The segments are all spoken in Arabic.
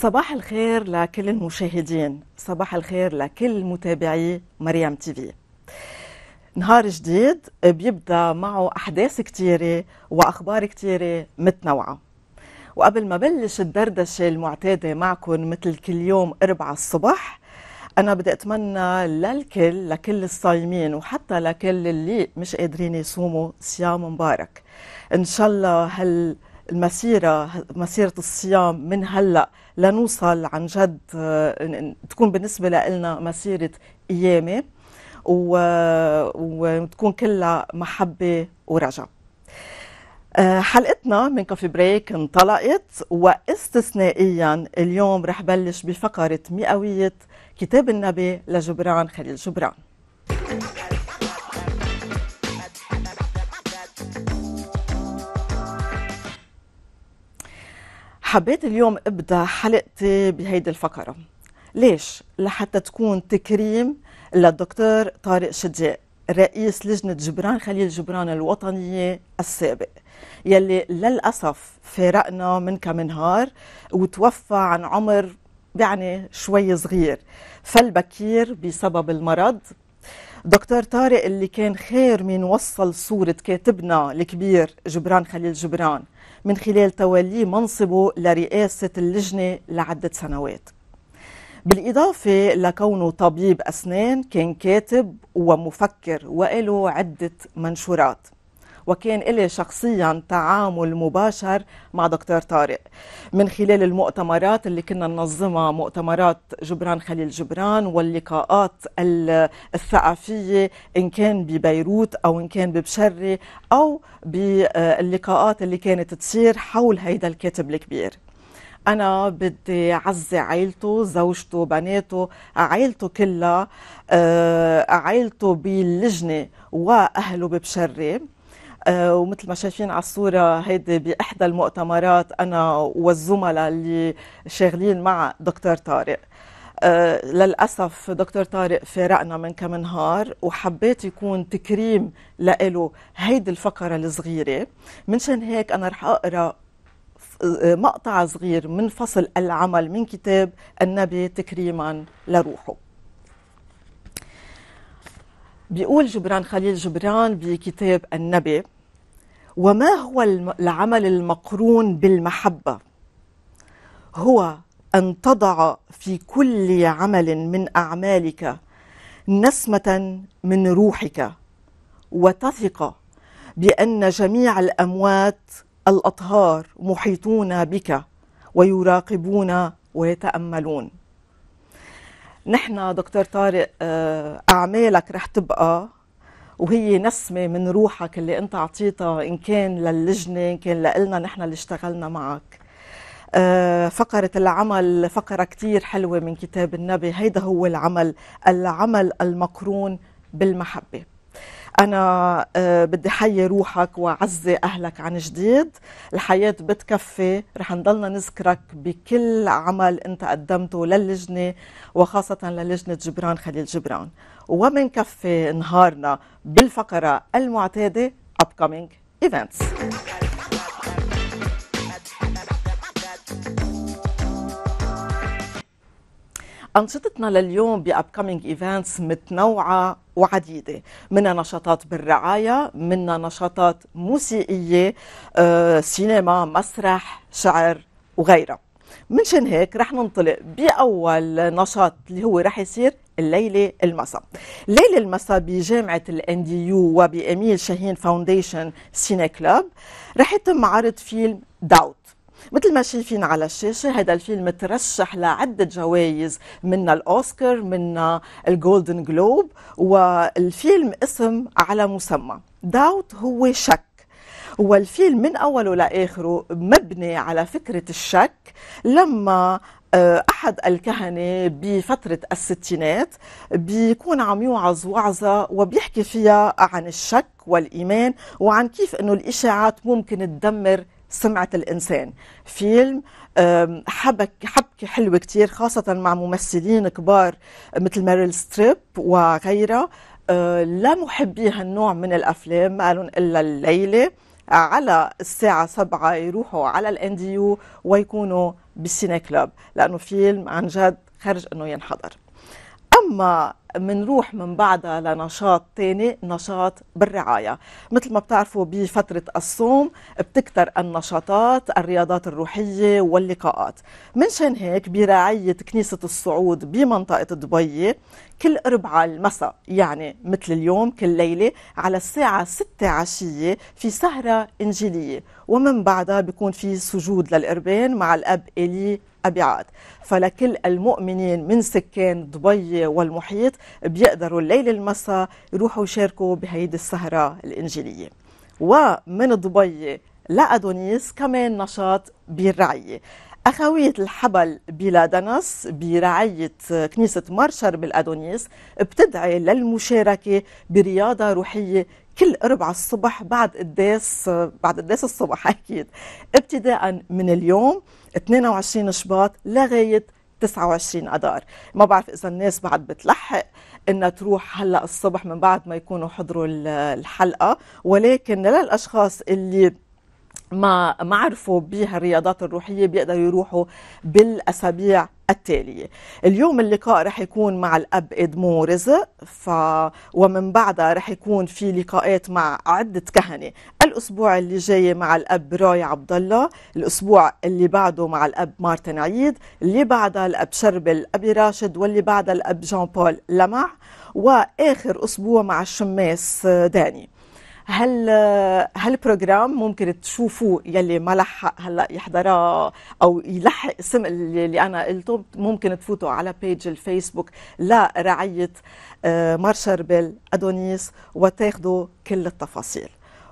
صباح الخير لكل المشاهدين صباح الخير لكل متابعي مريم تي في نهار جديد بيبدا معه احداث كثيره واخبار كثيره متنوعه وقبل ما بلش الدردشه المعتاده معكم مثل كل يوم أربعة الصبح انا بدي اتمنى للكل لكل الصايمين وحتى لكل اللي مش قادرين يصوموا صيام مبارك ان شاء الله هال المسيرة مسيرة الصيام من هلأ لنوصل عن جد تكون بالنسبة لنا مسيرة قيامة وتكون كلها محبة ورجاء آه، حلقتنا من كافي بريك انطلقت واستثنائيا اليوم رح بلش بفقرة مئوية كتاب النبي لجبران خليل جبران حبيت اليوم ابدا حلقتي بهيدي الفقره ليش لحتى تكون تكريم للدكتور طارق شجاع رئيس لجنة جبران خليل جبران الوطنية السابق يلي للأسف فارقنا من كم نهار وتوفى عن عمر يعني شوي صغير فالبكير بسبب المرض دكتور طارق اللي كان خير من وصل صورة كاتبنا الكبير جبران خليل جبران من خلال توليه منصبه لرئاسة اللجنة لعدة سنوات بالإضافة لكونه طبيب أسنان كان كاتب ومفكر وله عدة منشورات وكان إلي شخصيا تعامل مباشر مع دكتور طارق من خلال المؤتمرات اللي كنا ننظمها مؤتمرات جبران خليل جبران واللقاءات الثقافية إن كان ببيروت أو إن كان ببشري أو باللقاءات اللي كانت تصير حول هيدا الكاتب الكبير أنا بدي عزي عائلته زوجته بناته عائلته كلها آه، عائلته باللجنة وأهله ببشري آه، ومثل ما شايفين على الصورة هيدي بإحدى المؤتمرات أنا والزملاء اللي شغلين مع دكتور طارق آه، للأسف دكتور طارق فارقنا من كم نهار وحبيت يكون تكريم لإله هيدي الفقرة الصغيرة منشان هيك أنا رح أقرأ مقطع صغير من فصل العمل من كتاب النبي تكريما لروحه بيقول جبران خليل جبران بكتاب النبي وما هو العمل المقرون بالمحبة هو أن تضع في كل عمل من أعمالك نسمة من روحك وتثق بأن جميع الأموات الأطهار محيطون بك ويراقبون ويتأملون نحن دكتور طارق آه، اعمالك رح تبقى وهي نسمة من روحك اللي انت عطيتها ان كان للجنة ان كان لنا نحن اللي اشتغلنا معك آه، فقرة العمل فقرة كتير حلوة من كتاب النبي هيدا هو العمل العمل المقرون بالمحبة انا آه، بدي حيي روحك وعزي اهلك عن جديد الحياه بتكفي رح نضلنا نذكرك بكل عمل انت قدمته للجنه وخاصه للجنه جبران خليل جبران كفي نهارنا بالفقره المعتاده upcoming events أنشطتنا لليوم بأبكامينج إيفنتس متنوعة وعديدة منا نشاطات بالرعاية منا نشاطات موسيقية آه، سينما مسرح شعر وغيرها منشان هيك رح ننطلق بأول نشاط اللي هو رح يصير الليلة المساء ليلة المساء بجامعة الان يو وبأميل شاهين فاونديشن سيني كلاب رح يتم عرض فيلم داوت مثل ما شايفين على الشاشة هذا الفيلم ترشح لعدة جوائز من الأوسكار من الجولدن جلوب والفيلم اسم على مسمى داوت هو شك والفيلم من أوله لآخره مبني على فكرة الشك لما آه، أحد الكهنة بفترة الستينات بيكون عم يوعظ وعظة وبيحكي فيها عن الشك والإيمان وعن كيف أنه الإشاعات ممكن تدمر سمعة الإنسان فيلم حبك حبكة حلوة كتير خاصة مع ممثلين كبار مثل ميريل ستريب وغيرها آه، لا محبي هالنوع من الأفلام مالهم إلا الليلة على الساعة سبعة يروحوا على الانديو ويكونوا بالسيني كلوب لأنه فيلم عن جد خرج أنه ينحضر أما منروح من بعدها لنشاط تاني نشاط بالرعاية مثل ما بتعرفوا بفترة الصوم بتكتر النشاطات الرياضات الروحية واللقاءات منشان هيك برعاية كنيسة الصعود بمنطقة دبي كل أربعة المساء يعني مثل اليوم كل ليلة على الساعة ستة عشية في سهرة إنجيلية ومن بعدها بيكون في سجود للإربان مع الأب إلي أبيعات فلكل المؤمنين من سكان دبي والمحيط بيقدروا الليل المساء يروحوا يشاركوا بهيدي السهرة الإنجيلية ومن دبي لأدونيس كمان نشاط بالرعية أخوية الحبل بلادنس برعية كنيسة مارشر بالأدونيس بتدعي للمشاركة برياضة روحية كل أربعة الصبح بعد قداس بعد قداس الصبح أكيد ابتداء من اليوم 22 شباط لغاية 29 اذار ما بعرف اذا الناس بعد بتلحق انها تروح هلا الصبح من بعد ما يكونوا حضروا الحلقه ولكن للاشخاص اللي ما معرفوا بها الرياضات الروحيه بيقدروا يروحوا بالاسابيع التاليه اليوم اللقاء رح يكون مع الاب ادمو رزق ف ومن بعدها رح يكون في لقاءات مع عده كهنه الاسبوع اللي جاي مع الاب راي عبد الله الاسبوع اللي بعده مع الاب مارتن عيد اللي بعدها الاب شربل ابي راشد واللي بعدها الاب جان بول لمع واخر اسبوع مع الشماس داني هل هالبروجرام ممكن تشوفوا يلي ما لحق هلا يحضرها او يلحق اسم اللي انا قلته ممكن تفوتوا على بيج الفيسبوك لرعيه آه، مارشر بيل ادونيس وتاخذوا كل التفاصيل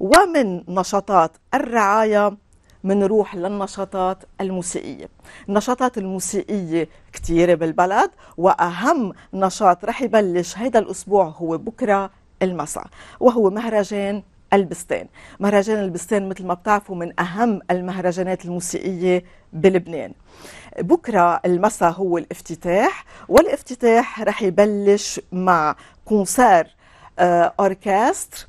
ومن نشاطات الرعايه منروح للنشاطات الموسيقية النشاطات الموسيقية كتيرة بالبلد وأهم نشاط رح يبلش هيدا الأسبوع هو بكرة المسا وهو مهرجان البستان مهرجان البستان مثل ما بتعرفوا من أهم المهرجانات الموسيقية بلبنان بكرة المسا هو الافتتاح والافتتاح رح يبلش مع كونسير آه، أوركستر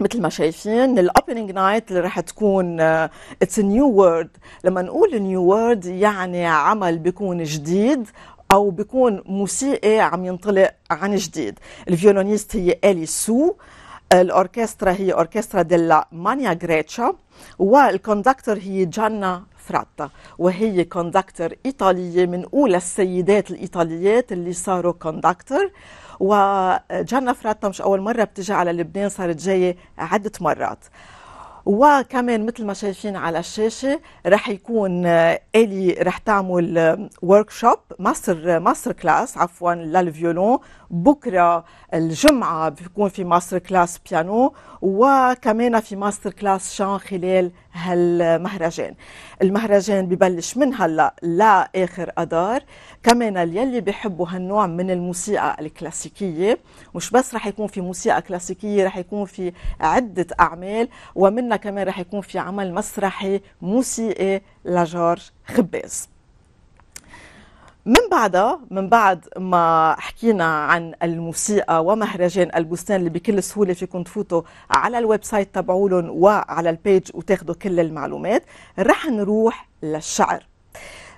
مثل ما شايفين الاوبننج نايت اللي رح تكون اتس نيو وورد لما نقول نيو وورد يعني عمل بيكون جديد او بيكون موسيقي عم ينطلق عن جديد الفيولونيست هي الي سو الاوركسترا هي اوركسترا ديلا مانيا غريتشا والكوندكتور هي جانا فراتا وهي كوندكتور إيطالية من أولى السيدات الإيطاليات اللي صاروا كوندكتور وجانا فراتا مش أول مرة بتجي على لبنان صارت جاية عدة مرات وكمان مثل ما شايفين على الشاشه رح يكون آه، الي رح تعمل ورك آه، شوب ماستر آه، ماستر كلاس عفوا للفيولون بكره الجمعه بيكون في ماستر كلاس بيانو وكمان في ماستر كلاس شان خلال هالمهرجان المهرجان ببلش من هلا لاخر اذار كمان يلي بيحبوا هالنوع من الموسيقى الكلاسيكيه مش بس رح يكون في موسيقى كلاسيكيه رح يكون في عده اعمال ومنها كمان رح يكون في عمل مسرحي موسيقي لجورج خباز من بعدها من بعد ما حكينا عن الموسيقى ومهرجان البستان اللي بكل سهوله فيكم تفوتوا على الويب سايت تبعولن وعلى البيج وتاخذوا كل المعلومات رح نروح للشعر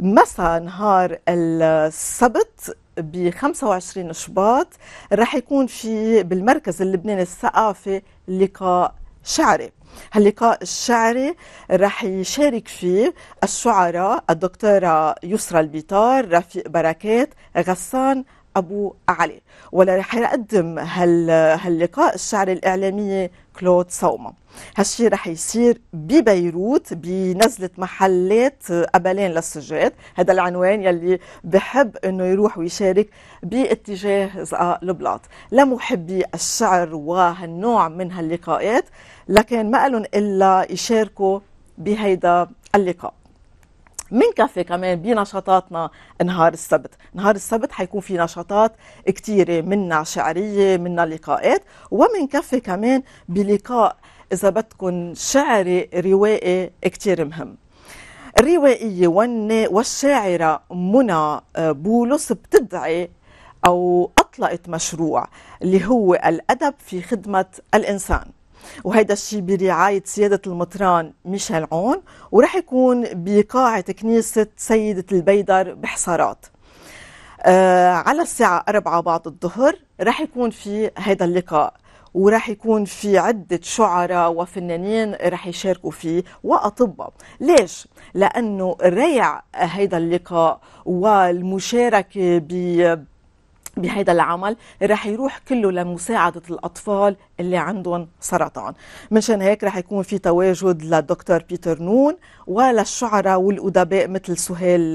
مساء نهار السبت ب 25 شباط رح يكون في بالمركز اللبناني الثقافي لقاء شعري هاللقاء الشعري رح يشارك فيه الشعراء الدكتورة يسرى البيطار رفيق بركات غسان أبو علي ولا رح يقدم هال... هاللقاء الشعري الإعلامية كلود صومة هالشي رح يصير ببيروت بنزلة محلات قبلين للسجاد هذا العنوان يلي بحب أنه يروح ويشارك باتجاه زقاق البلاط لمحبي الشعر وهالنوع من هاللقاءات لكن ما قالن إلا يشاركوا بهيدا اللقاء كافي كمان بنشاطاتنا نهار السبت نهار السبت حيكون في نشاطات كتيرة منا شعرية منا لقاءات ومنكفي كمان بلقاء إذا بدكم شعري روائي كتير مهم الروائية والشاعرة منى آه، بولس بتدعي أو أطلقت مشروع اللي هو الأدب في خدمة الإنسان وهيدا الشيء برعاية سيادة المطران ميشيل عون ورح يكون بقاعة كنيسة سيدة البيدر بحصارات آه على الساعة 4 بعد الظهر رح يكون في هيدا اللقاء وراح يكون في عدة شعراء وفنانين راح يشاركوا فيه وأطباء ليش؟ لأنه ريع هيدا اللقاء والمشاركة ب بهيدا العمل رح يروح كله لمساعدة الأطفال اللي عندهم سرطان منشان هيك رح يكون في تواجد للدكتور بيتر نون وللشعراء والأدباء مثل سهيل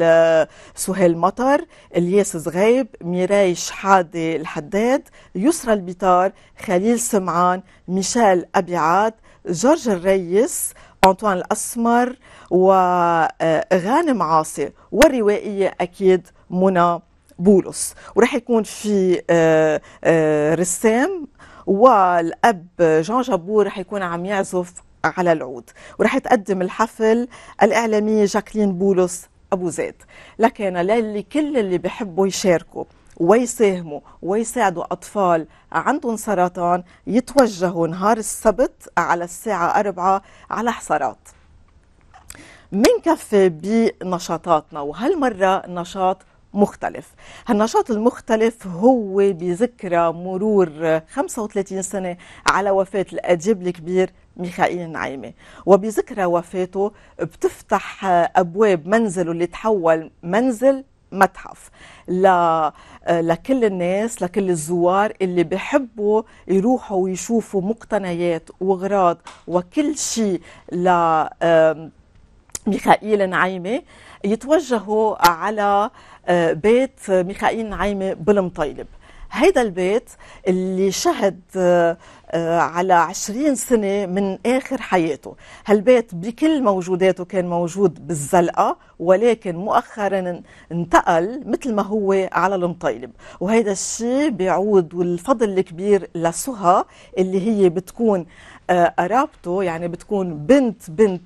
سهيل مطر الياس زغيب ميراي شحادة الحداد يسرى البيطار خليل سمعان ميشيل أبيعاد جورج الريس أنطوان الأسمر وغانم آه، عاصي والروائية أكيد منى بولس وراح يكون في آه، آه، رسام والاب جان جابور راح يكون عم يعزف على العود وراح تقدم الحفل الاعلاميه جاكلين بولس ابو زيد لكن كل اللي بحبوا يشاركوا ويساهموا ويساعدوا أطفال عندهم سرطان يتوجهوا نهار السبت على الساعة 4 على حصارات منكفي بنشاطاتنا وهالمرة نشاط مختلف هالنشاط المختلف هو بذكرى مرور 35 سنة على وفاة الأديب الكبير ميخائيل نعيمة وبذكرى وفاته بتفتح أبواب منزله اللي تحول منزل متحف ل... لكل الناس لكل الزوار اللي بحبوا يروحوا ويشوفوا مقتنيات وغراض وكل شيء ل ميخائيل نعيمه يتوجهوا على آه، بيت ميخائيل نعيمه بالمطيلب هيدا البيت اللي شهد آه، آه، على عشرين سنة من آخر حياته هالبيت بكل موجوداته كان موجود بالزلقة ولكن مؤخرا انتقل مثل ما هو على المطيلب وهيدا الشيء بيعود والفضل الكبير لسهى اللي هي بتكون قرابته آه، يعني بتكون بنت بنت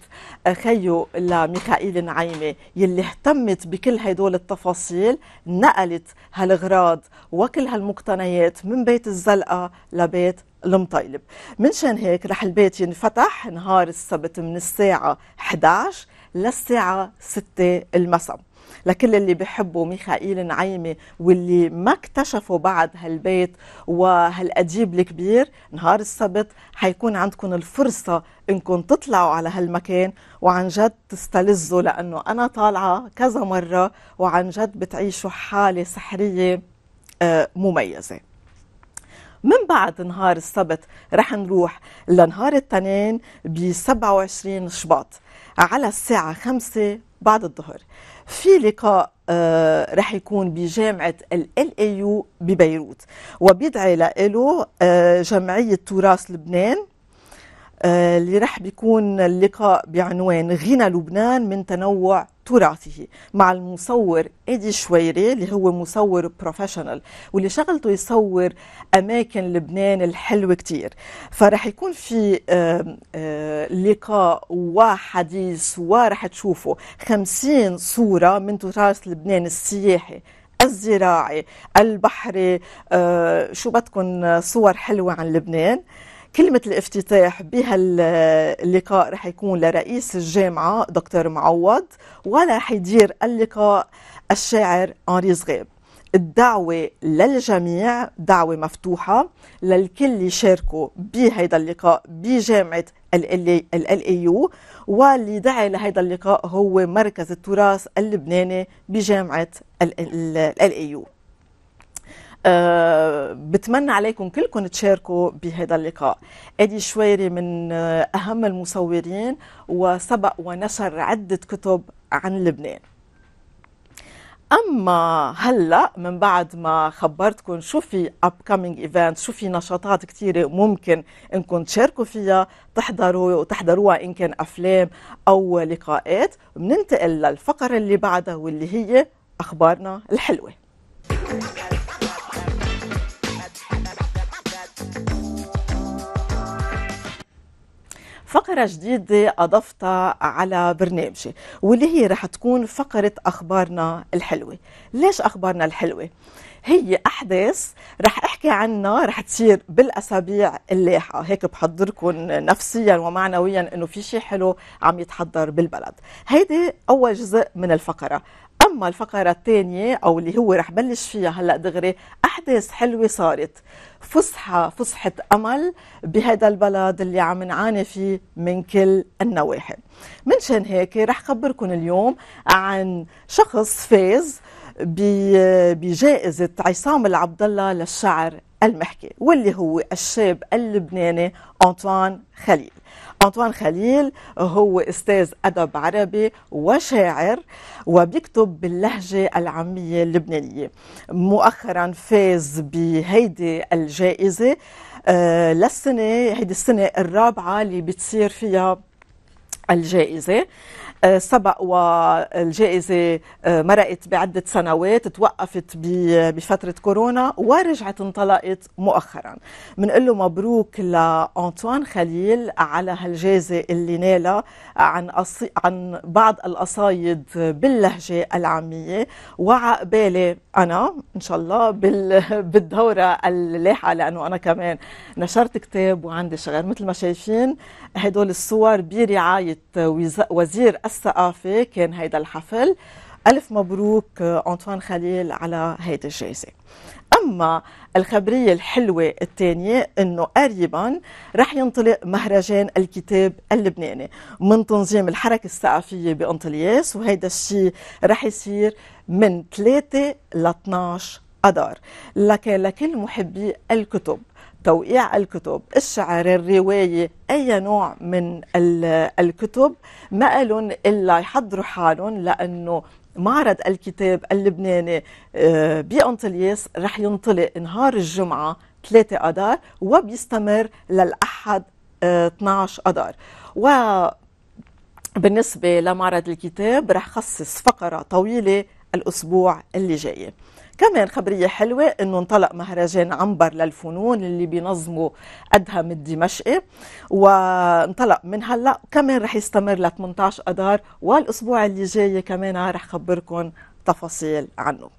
آه، خيو لميخائيل نعيمه يلي اهتمت بكل هدول التفاصيل نقلت هالغراض وكل هالمقتنيات من بيت الزلقه لبيت المطيلب منشان هيك رح البيت ينفتح نهار السبت من الساعه 11 للساعه 6 المساء لكل اللي بيحبوا ميخائيل نعيمة واللي ما اكتشفوا بعد هالبيت وهالأديب الكبير نهار السبت حيكون عندكم الفرصة انكم تطلعوا على هالمكان وعن جد تستلذوا لأنه أنا طالعة كذا مرة وعن جد بتعيشوا حالة سحرية آه، مميزة من بعد نهار السبت رح نروح لنهار التنين ب 27 شباط على الساعة 5 بعد الظهر في لقاء آه، رح يكون بجامعة ال اي يو ببيروت وبيدعي له آه، جمعية تراث لبنان آه، اللي رح بيكون اللقاء بعنوان غنى لبنان من تنوع تراثه مع المصور إيدي شويري اللي هو مصور بروفيشنال واللي شغلته يصور أماكن لبنان الحلوة كتير فرح يكون في آه، آه، لقاء وحديث ورح تشوفوا خمسين صورة من تراث لبنان السياحي الزراعي البحري شو بدكم صور حلوة عن لبنان كلمة الافتتاح بهاللقاء رح يكون لرئيس الجامعة دكتور معوض ولا يدير اللقاء الشاعر أنري صغيب الدعوة للجميع دعوة مفتوحة للكل يشاركوا بهيدا اللقاء بجامعة ال يو واللي دعا لهيدا اللقاء هو مركز التراث اللبناني بجامعة ال يو آه، بتمنى عليكم كلكم تشاركوا بهذا اللقاء ادي شويري من آه، اهم المصورين وسبق ونشر عده كتب عن لبنان اما هلا من بعد ما خبرتكم شو في upcoming ايفنت شو في نشاطات كثيره ممكن انكم تشاركوا فيها تحضروا وتحضروها ان كان افلام او لقاءات بننتقل للفقره اللي بعدها واللي هي اخبارنا الحلوه فقرة جديدة أضفتها على برنامجي واللي هي رح تكون فقرة أخبارنا الحلوة ليش أخبارنا الحلوة؟ هي أحداث رح أحكي عنها رح تصير بالأسابيع اللاحقة هيك بحضركم نفسيا ومعنويا أنه في شيء حلو عم يتحضر بالبلد هيدي أول جزء من الفقرة اما الفقره الثانيه او اللي هو رح بلش فيها هلا دغري احداث حلوه صارت فسحه فسحه امل بهذا البلد اللي عم نعاني فيه من كل النواحي منشان هيك رح خبركم اليوم عن شخص فاز بجائزه عصام العبد الله للشعر المحكي واللي هو الشاب اللبناني انطوان خليل أنطوان خليل هو أستاذ أدب عربي وشاعر وبيكتب باللهجة العامية اللبنانية مؤخرا فاز بهيدي الجائزة آه، للسنة هيدي السنة الرابعة اللي بتصير فيها الجائزة آه، سبق والجائزة آه، مرقت بعدة سنوات توقفت بفترة كورونا ورجعت انطلقت مؤخرا بنقول له مبروك لأنطوان خليل على هالجائزة اللي نالها عن أصي... عن بعض القصايد باللهجة العامية وعقبالي أنا إن شاء الله بال... بالدورة اللاحقة لأنه أنا كمان نشرت كتاب وعندي شغل مثل ما شايفين هدول الصور برعاية وزير الثقافة كان هيدا الحفل ألف مبروك آه، أنطوان خليل على هيدي الجائزة أما الخبرية الحلوة الثانية أنه قريبا رح ينطلق مهرجان الكتاب اللبناني من تنظيم الحركة الثقافية بأنطلياس وهيدا الشيء رح يصير من 3 ل 12 أدار لكن لكل محبي الكتب توقيع الكتب الشعر الرواية أي نوع من الكتب ما قالون إلا يحضروا حالهم لأنه معرض الكتاب اللبناني آه، بأنطلياس رح ينطلق نهار الجمعة 3 أدار وبيستمر للأحد 12 آه، أدار و بالنسبة لمعرض الكتاب رح خصص فقرة طويلة الأسبوع اللي جاي كمان خبريه حلوه انه انطلق مهرجان عنبر للفنون اللي بينظمه ادهم الدمشقي وانطلق من هلا كمان رح يستمر ل 18 اذار والاسبوع اللي جاي كمان رح خبركم تفاصيل عنه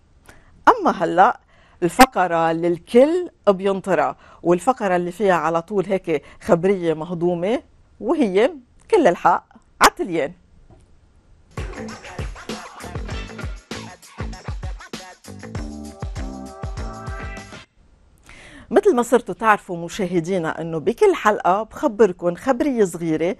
اما هلا الفقرة اللي الكل بينطرها والفقرة اللي فيها على طول هيك خبرية مهضومة وهي كل الحق عتليان مثل ما صرتوا تعرفوا مشاهدينا انه بكل حلقه بخبركم خبريه صغيره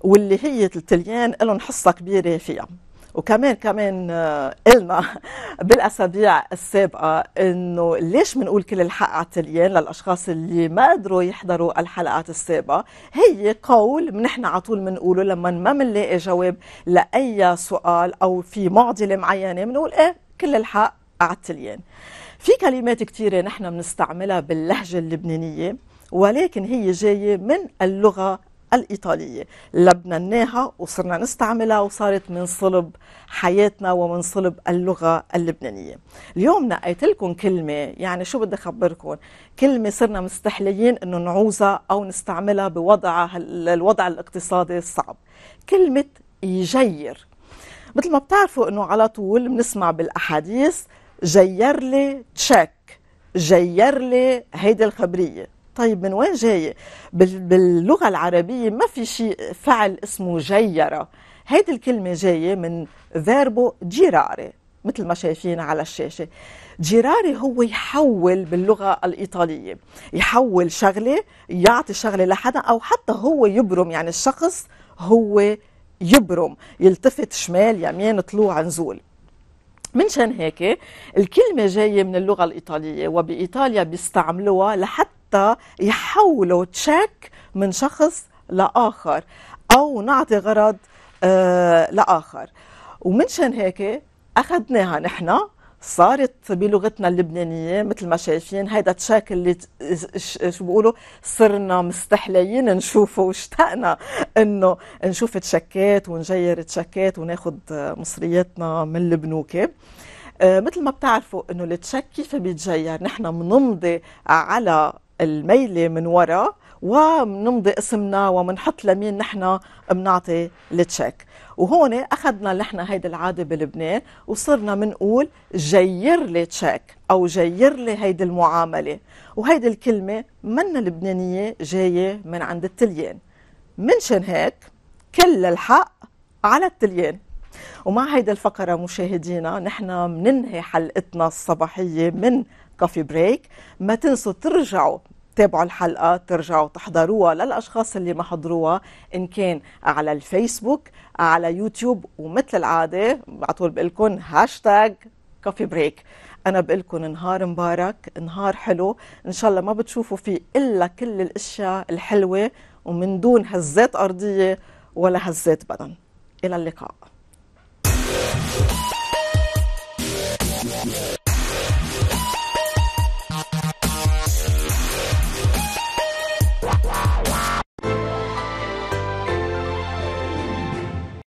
واللي هي التليان لهم حصه كبيره فيها وكمان كمان آه، قلنا بالاسابيع السابقه انه ليش بنقول كل الحق على التليان للاشخاص اللي ما قدروا يحضروا الحلقات السابقه هي قول نحن على طول بنقوله لما ما بنلاقي جواب لاي سؤال او في معضله معينه بنقول ايه كل الحق على التليان في كلمات كثيرة نحن بنستعملها باللهجة اللبنانية ولكن هي جاية من اللغة الإيطالية لبنناها وصرنا نستعملها وصارت من صلب حياتنا ومن صلب اللغة اللبنانية اليوم نقيت لكم كلمة يعني شو بدي أخبركم كلمة صرنا مستحليين أنه نعوزها أو نستعملها بوضع الوضع الاقتصادي الصعب كلمة يجير مثل ما بتعرفوا أنه على طول بنسمع بالأحاديث جير لي تشيك جير لي هيدي الخبريه طيب من وين جاي باللغه العربيه ما في شيء فعل اسمه جيره هيدي الكلمه جايه من فيربو جيراري مثل ما شايفين على الشاشه جيراري هو يحول باللغه الايطاليه يحول شغله يعطي شغله لحدا او حتى هو يبرم يعني الشخص هو يبرم يلتفت شمال يمين طلوع نزول منشان هيك الكلمة جاية من اللغة الإيطالية وبإيطاليا بيستعملوها لحتى يحولوا تشيك من شخص لآخر أو نعطي غرض آه لآخر ومنشان هيك أخذناها نحن صارت بلغتنا اللبنانيه مثل ما شايفين هيدا تشاكل اللي شو بيقولوا صرنا مستحليين نشوفه واشتقنا انه نشوف تشكات ونجير تشكات وناخذ مصرياتنا من البنوكه آه، مثل ما بتعرفوا انه التشك كيف بيتجير نحن بنمضي على الميله من ورا وبنمضي اسمنا وبنحط لمين نحن بنعطي التشيك وهون اخذنا نحن هيدي العاده بلبنان وصرنا بنقول جير لي تشيك او جير لي هيدي المعامله وهيدي الكلمه منا لبنانيه جايه من عند التليان منشان هيك كل الحق على التليان ومع هيدا الفقرة مشاهدينا نحن مننهي حلقتنا الصباحية من كافي بريك ما تنسوا ترجعوا تابعوا الحلقة ترجعوا تحضروها للأشخاص اللي ما حضروها إن كان على الفيسبوك على يوتيوب ومثل العادة على طول بقول لكم هاشتاج كوفي بريك أنا بقول لكم نهار مبارك نهار حلو إن شاء الله ما بتشوفوا فيه إلا كل الأشياء الحلوة ومن دون هزات أرضية ولا هزات بدن إلى اللقاء